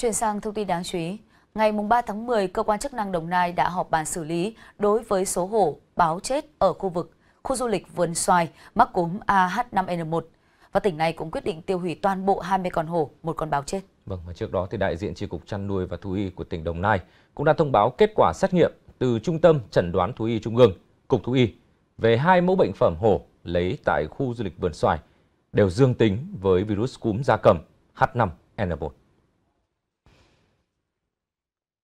Chuyển sang thông tin đáng chú ý, ngày 3 tháng 10, cơ quan chức năng Đồng Nai đã họp bàn xử lý đối với số hổ báo chết ở khu vực khu du lịch Vườn Xoài mắc cúm AH5N1 và tỉnh này cũng quyết định tiêu hủy toàn bộ 20 con hổ, một con báo chết. Vâng, và trước đó thì đại diện tri cục chăn nuôi và thú y của tỉnh Đồng Nai cũng đã thông báo kết quả xét nghiệm từ Trung tâm Chẩn đoán Thú y Trung ương, Cục Thú y về hai mẫu bệnh phẩm hổ lấy tại khu du lịch Vườn Xoài đều dương tính với virus cúm da cầm H5N1.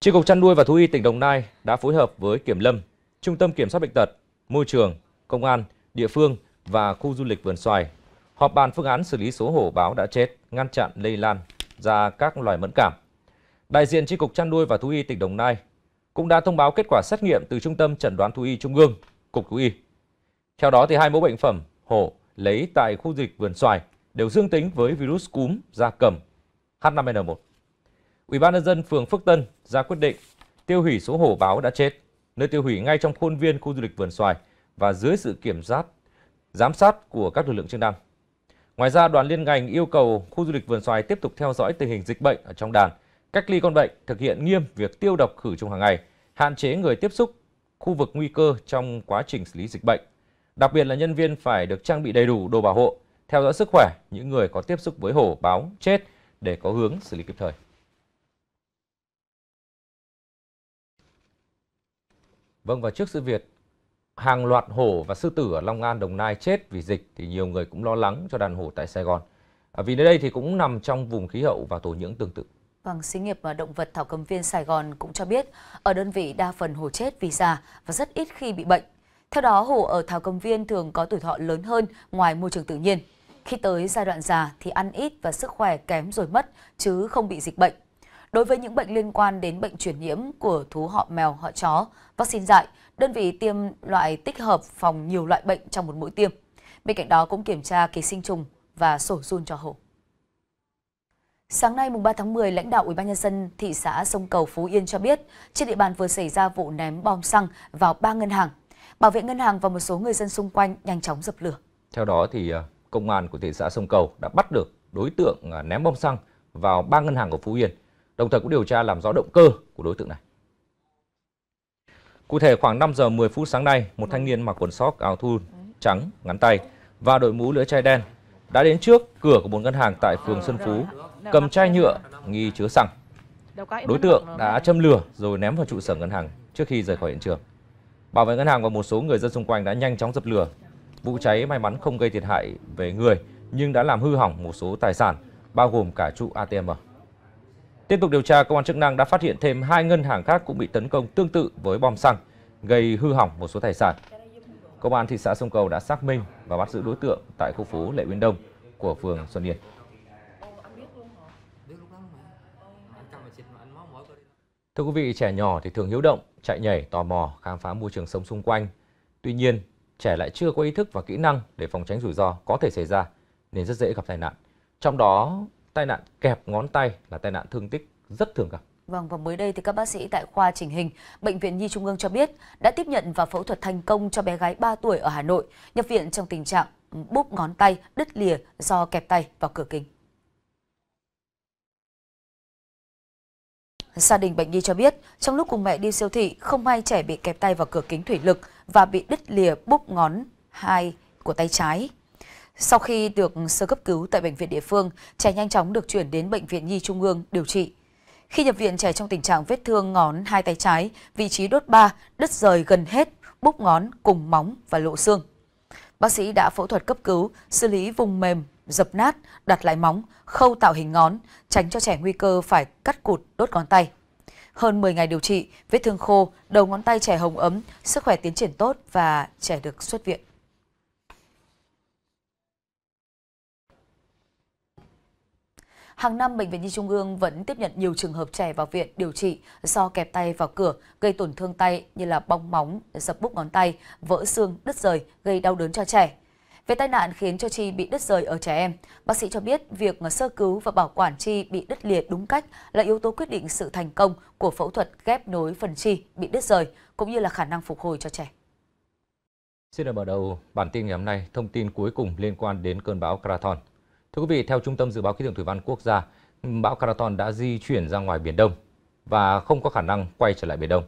Chi cục chăn nuôi và thú y tỉnh Đồng Nai đã phối hợp với Kiểm lâm, Trung tâm Kiểm soát bệnh tật, Môi trường, Công an, địa phương và khu du lịch vườn xoài họp bàn phương án xử lý số hổ báo đã chết, ngăn chặn lây lan ra các loài mẫn cảm. Đại diện Chi cục chăn nuôi và thú y tỉnh Đồng Nai cũng đã thông báo kết quả xét nghiệm từ Trung tâm Chẩn đoán thú y Trung ương, Cục Thú y. Theo đó, thì hai mẫu bệnh phẩm hổ lấy tại khu du lịch vườn xoài đều dương tính với virus cúm da cầm H5N1. Ủy ban nhân dân phường Phước Tân ra quyết định tiêu hủy số hổ báo đã chết, nơi tiêu hủy ngay trong khuôn viên khu du lịch vườn xoài và dưới sự kiểm soát, giám sát của các lực lượng chức năng. Ngoài ra, đoàn liên ngành yêu cầu khu du lịch vườn xoài tiếp tục theo dõi tình hình dịch bệnh ở trong đàn, cách ly con bệnh, thực hiện nghiêm việc tiêu độc khử trùng hàng ngày, hạn chế người tiếp xúc khu vực nguy cơ trong quá trình xử lý dịch bệnh. Đặc biệt là nhân viên phải được trang bị đầy đủ đồ bảo hộ, theo dõi sức khỏe những người có tiếp xúc với hổ, báo, chết để có hướng xử lý kịp thời. Vâng và trước sự việc hàng loạt hổ và sư tử ở Long An, Đồng Nai chết vì dịch thì nhiều người cũng lo lắng cho đàn hổ tại Sài Gòn. À, vì nơi đây thì cũng nằm trong vùng khí hậu và thổ nhưỡng tương tự. Vâng, xí nghiệp động vật Thảo Cầm Viên Sài Gòn cũng cho biết ở đơn vị đa phần hổ chết vì già và rất ít khi bị bệnh. Theo đó, hổ ở Thảo Cầm Viên thường có tuổi thọ lớn hơn ngoài môi trường tự nhiên. Khi tới giai đoạn già thì ăn ít và sức khỏe kém rồi mất chứ không bị dịch bệnh. Đối với những bệnh liên quan đến bệnh truyền nhiễm của thú họ mèo, họ chó, vaccine dại, đơn vị tiêm loại tích hợp phòng nhiều loại bệnh trong một mũi tiêm. Bên cạnh đó cũng kiểm tra ký sinh trùng và sổ run cho hổ. Sáng nay mùng 3 tháng 10, lãnh đạo UBND thị xã Sông Cầu Phú Yên cho biết, trên địa bàn vừa xảy ra vụ ném bom xăng vào ba ngân hàng. Bảo vệ ngân hàng và một số người dân xung quanh nhanh chóng dập lửa. Theo đó thì à, công an của thị xã Sông Cầu đã bắt được đối tượng à, ném bom xăng vào ba ngân hàng của Phú Yên đồng thời cũng điều tra làm rõ động cơ của đối tượng này. Cụ thể khoảng 5 giờ 10 phút sáng nay, một thanh niên mặc quần sóc áo thun trắng ngắn tay và đội mũ lưỡi chai đen đã đến trước cửa của một ngân hàng tại phường Xuân Phú, cầm chai nhựa nghi chứa xăng. Đối tượng đã châm lửa rồi ném vào trụ sở ngân hàng trước khi rời khỏi hiện trường. Bảo vệ ngân hàng và một số người dân xung quanh đã nhanh chóng dập lửa. Vụ cháy may mắn không gây thiệt hại về người nhưng đã làm hư hỏng một số tài sản, bao gồm cả trụ ATM. Tiếp tục điều tra, công an chức năng đã phát hiện thêm hai ngân hàng khác cũng bị tấn công tương tự với bom xăng, gây hư hỏng một số tài sản. Công an thị xã Sông Cầu đã xác minh và bắt giữ đối tượng tại khu phố Lệ Uyên Đông của phường Xuân Yên. Thưa quý vị, trẻ nhỏ thì thường hiếu động, chạy nhảy, tò mò, khám phá môi trường sống xung quanh. Tuy nhiên, trẻ lại chưa có ý thức và kỹ năng để phòng tránh rủi ro có thể xảy ra nên rất dễ gặp tai nạn. Trong đó tai nạn kẹp ngón tay là tai nạn thương tích rất thường gặp. Vâng và mới đây thì các bác sĩ tại khoa chỉnh hình bệnh viện Nhi Trung ương cho biết đã tiếp nhận và phẫu thuật thành công cho bé gái 3 tuổi ở Hà Nội nhập viện trong tình trạng búp ngón tay đứt lìa do kẹp tay vào cửa kính. Gia đình bệnh nhi cho biết, trong lúc cùng mẹ đi siêu thị, không may trẻ bị kẹp tay vào cửa kính thủy lực và bị đứt lìa búp ngón hai của tay trái. Sau khi được sơ cấp cứu tại bệnh viện địa phương, trẻ nhanh chóng được chuyển đến Bệnh viện Nhi Trung ương điều trị. Khi nhập viện, trẻ trong tình trạng vết thương ngón hai tay trái, vị trí đốt ba, đứt rời gần hết, búp ngón cùng móng và lộ xương. Bác sĩ đã phẫu thuật cấp cứu, xử lý vùng mềm, dập nát, đặt lại móng, khâu tạo hình ngón, tránh cho trẻ nguy cơ phải cắt cụt đốt ngón tay. Hơn 10 ngày điều trị, vết thương khô, đầu ngón tay trẻ hồng ấm, sức khỏe tiến triển tốt và trẻ được xuất viện. hàng năm Bệnh viện Nhi Trung ương vẫn tiếp nhận nhiều trường hợp trẻ vào viện điều trị do kẹp tay vào cửa, gây tổn thương tay như là bong móng, dập bút ngón tay, vỡ xương, đứt rời, gây đau đớn cho trẻ. Về tai nạn khiến cho chi bị đứt rời ở trẻ em, bác sĩ cho biết việc sơ cứu và bảo quản chi bị đứt liệt đúng cách là yếu tố quyết định sự thành công của phẫu thuật ghép nối phần chi bị đứt rời cũng như là khả năng phục hồi cho trẻ. Xin được mở đầu bản tin ngày hôm nay thông tin cuối cùng liên quan đến cơn bão Krathon. Thưa quý vị, theo Trung tâm Dự báo Khí tượng Thủy văn Quốc gia, bão Caraton đã di chuyển ra ngoài Biển Đông và không có khả năng quay trở lại Biển Đông.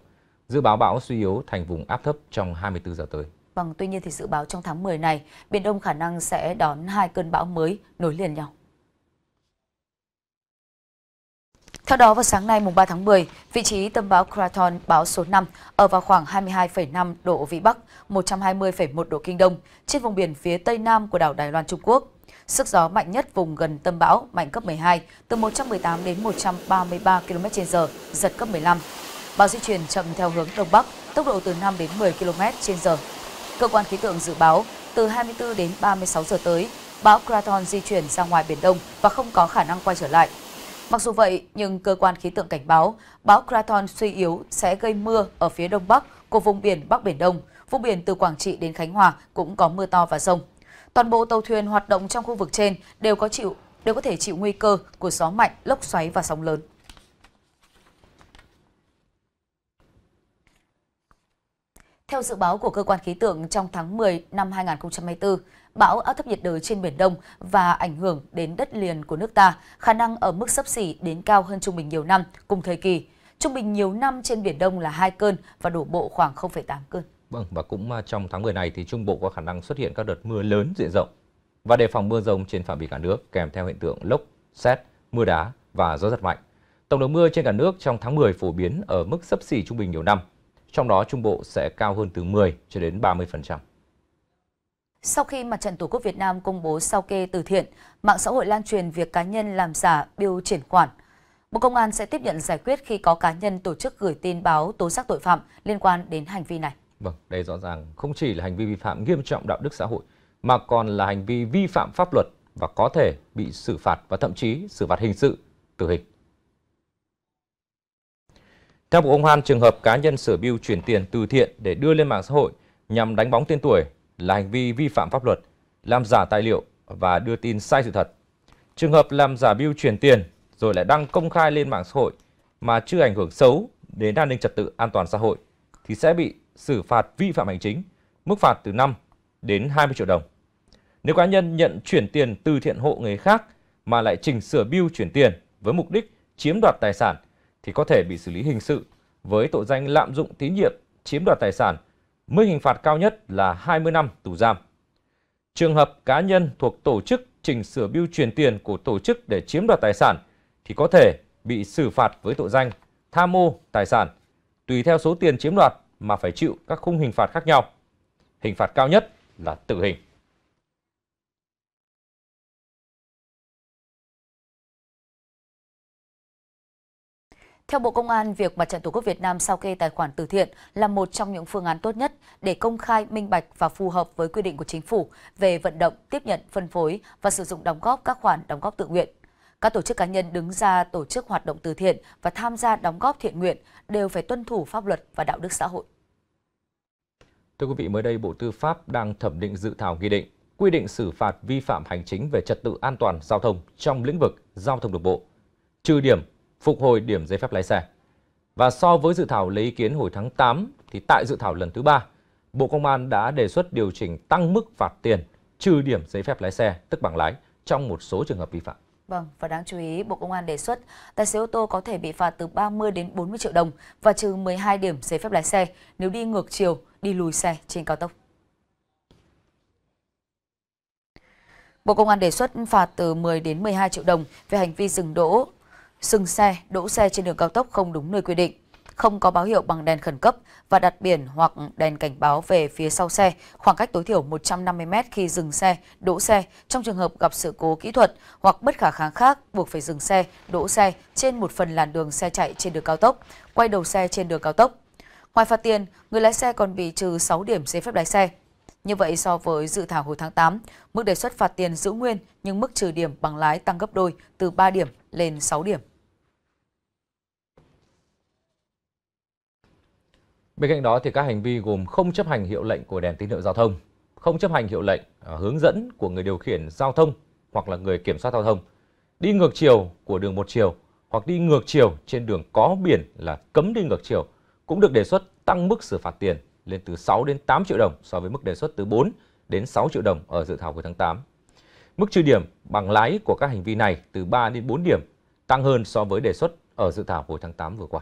Dự báo bão suy yếu thành vùng áp thấp trong 24 giờ tới. Vâng, tuy nhiên thì dự báo trong tháng 10 này, Biển Đông khả năng sẽ đón hai cơn bão mới nối liền nhau. Theo đó, vào sáng nay mùng 3 tháng 10, vị trí tâm bão Kraton bão số 5 ở vào khoảng 22,5 độ Vĩ Bắc, 120,1 độ Kinh Đông, trên vùng biển phía tây nam của đảo Đài Loan Trung Quốc. Sức gió mạnh nhất vùng gần tâm bão mạnh cấp 12, từ 118 đến 133 km/h, giật cấp 15. Bão di chuyển chậm theo hướng đông bắc, tốc độ từ 5 đến 10 km/h. Cơ quan khí tượng dự báo từ 24 đến 36 giờ tới, bão Craton di chuyển ra ngoài biển Đông và không có khả năng quay trở lại. Mặc dù vậy, nhưng cơ quan khí tượng cảnh báo bão Craton suy yếu sẽ gây mưa ở phía đông bắc của vùng biển Bắc Biển Đông, vùng biển từ Quảng Trị đến Khánh Hòa cũng có mưa to và rông. Toàn bộ tàu thuyền hoạt động trong khu vực trên đều có chịu đều có thể chịu nguy cơ của gió mạnh, lốc xoáy và sóng lớn. Theo dự báo của cơ quan khí tượng trong tháng 10 năm 2024, bão áp thấp nhiệt đới trên biển Đông và ảnh hưởng đến đất liền của nước ta khả năng ở mức sấp xỉ đến cao hơn trung bình nhiều năm cùng thời kỳ. Trung bình nhiều năm trên biển Đông là 2 cơn và đổ bộ khoảng 0,8 cơn. Vâng, và cũng à, trong tháng 10 này thì Trung Bộ có khả năng xuất hiện các đợt mưa lớn diện rộng và đề phòng mưa rông trên phạm vi cả nước kèm theo hiện tượng lốc, xét, mưa đá và gió giật mạnh. Tổng lượng mưa trên cả nước trong tháng 10 phổ biến ở mức sấp xỉ trung bình nhiều năm, trong đó Trung Bộ sẽ cao hơn từ 10 cho đến 30%. Sau khi Mặt trận Tổ quốc Việt Nam công bố sao kê từ thiện, mạng xã hội lan truyền việc cá nhân làm giả biêu chuyển khoản. Bộ Công an sẽ tiếp nhận giải quyết khi có cá nhân tổ chức gửi tin báo tố giác tội phạm liên quan đến hành vi này. Vâng, đây rõ ràng không chỉ là hành vi vi phạm nghiêm trọng đạo đức xã hội mà còn là hành vi vi phạm pháp luật và có thể bị xử phạt và thậm chí xử phạt hình sự, tử hình. Theo Bộ Công an, trường hợp cá nhân sửa bưu chuyển tiền từ thiện để đưa lên mạng xã hội nhằm đánh bóng tên tuổi là hành vi vi phạm pháp luật, làm giả tài liệu và đưa tin sai sự thật. Trường hợp làm giả bưu chuyển tiền rồi lại đăng công khai lên mạng xã hội mà chưa ảnh hưởng xấu đến an ninh trật tự an toàn xã hội thì sẽ bị xử phạt vi phạm hành chính, mức phạt từ 5 đến 20 triệu đồng. Nếu cá nhân nhận chuyển tiền từ thiện hộ người khác mà lại chỉnh sửa bill chuyển tiền với mục đích chiếm đoạt tài sản thì có thể bị xử lý hình sự với tội danh lạm dụng tín nhiệm chiếm đoạt tài sản, mức hình phạt cao nhất là 20 năm tù giam. Trường hợp cá nhân thuộc tổ chức chỉnh sửa bill chuyển tiền của tổ chức để chiếm đoạt tài sản thì có thể bị xử phạt với tội danh tham mô tài sản tùy theo số tiền chiếm đoạt mà phải chịu các khung hình phạt khác nhau. Hình phạt cao nhất là tử hình. Theo Bộ Công an, việc Mặt trận Tổ quốc Việt Nam sao kê tài khoản từ thiện là một trong những phương án tốt nhất để công khai, minh bạch và phù hợp với quy định của chính phủ về vận động, tiếp nhận, phân phối và sử dụng đóng góp các khoản đóng góp tự nguyện. Các tổ chức cá nhân đứng ra tổ chức hoạt động từ thiện và tham gia đóng góp thiện nguyện đều phải tuân thủ pháp luật và đạo đức xã hội. Thưa quý vị, mới đây Bộ Tư pháp đang thẩm định dự thảo nghị định quy định xử phạt vi phạm hành chính về trật tự an toàn giao thông trong lĩnh vực giao thông đường bộ, trừ điểm phục hồi điểm giấy phép lái xe. Và so với dự thảo lấy ý kiến hồi tháng 8 thì tại dự thảo lần thứ 3, Bộ Công an đã đề xuất điều chỉnh tăng mức phạt tiền trừ điểm giấy phép lái xe, tức bằng lái trong một số trường hợp vi phạm. Vâng, và đáng chú ý, Bộ Công an đề xuất tài xế ô tô có thể bị phạt từ 30 đến 40 triệu đồng và trừ 12 điểm giấy phép lái xe nếu đi ngược chiều, đi lùi xe trên cao tốc. Bộ Công an đề xuất phạt từ 10 đến 12 triệu đồng về hành vi dừng đỗ, dừng xe, đỗ xe trên đường cao tốc không đúng nơi quy định không có báo hiệu bằng đèn khẩn cấp và đặt biển hoặc đèn cảnh báo về phía sau xe, khoảng cách tối thiểu 150m khi dừng xe, đỗ xe trong trường hợp gặp sự cố kỹ thuật hoặc bất khả kháng khác buộc phải dừng xe, đỗ xe trên một phần làn đường xe chạy trên đường cao tốc, quay đầu xe trên đường cao tốc. Ngoài phạt tiền, người lái xe còn bị trừ 6 điểm giấy phép lái xe. Như vậy so với dự thảo hồi tháng 8, mức đề xuất phạt tiền giữ nguyên nhưng mức trừ điểm bằng lái tăng gấp đôi từ 3 điểm lên 6 điểm. Bên cạnh đó thì các hành vi gồm không chấp hành hiệu lệnh của đèn tín hiệu giao thông, không chấp hành hiệu lệnh à, hướng dẫn của người điều khiển giao thông hoặc là người kiểm soát giao thông, đi ngược chiều của đường một chiều hoặc đi ngược chiều trên đường có biển là cấm đi ngược chiều cũng được đề xuất tăng mức xử phạt tiền lên từ 6 đến 8 triệu đồng so với mức đề xuất từ 4 đến 6 triệu đồng ở dự thảo cuối tháng 8. Mức trừ điểm bằng lái của các hành vi này từ 3 đến 4 điểm, tăng hơn so với đề xuất ở dự thảo hồi tháng 8 vừa qua.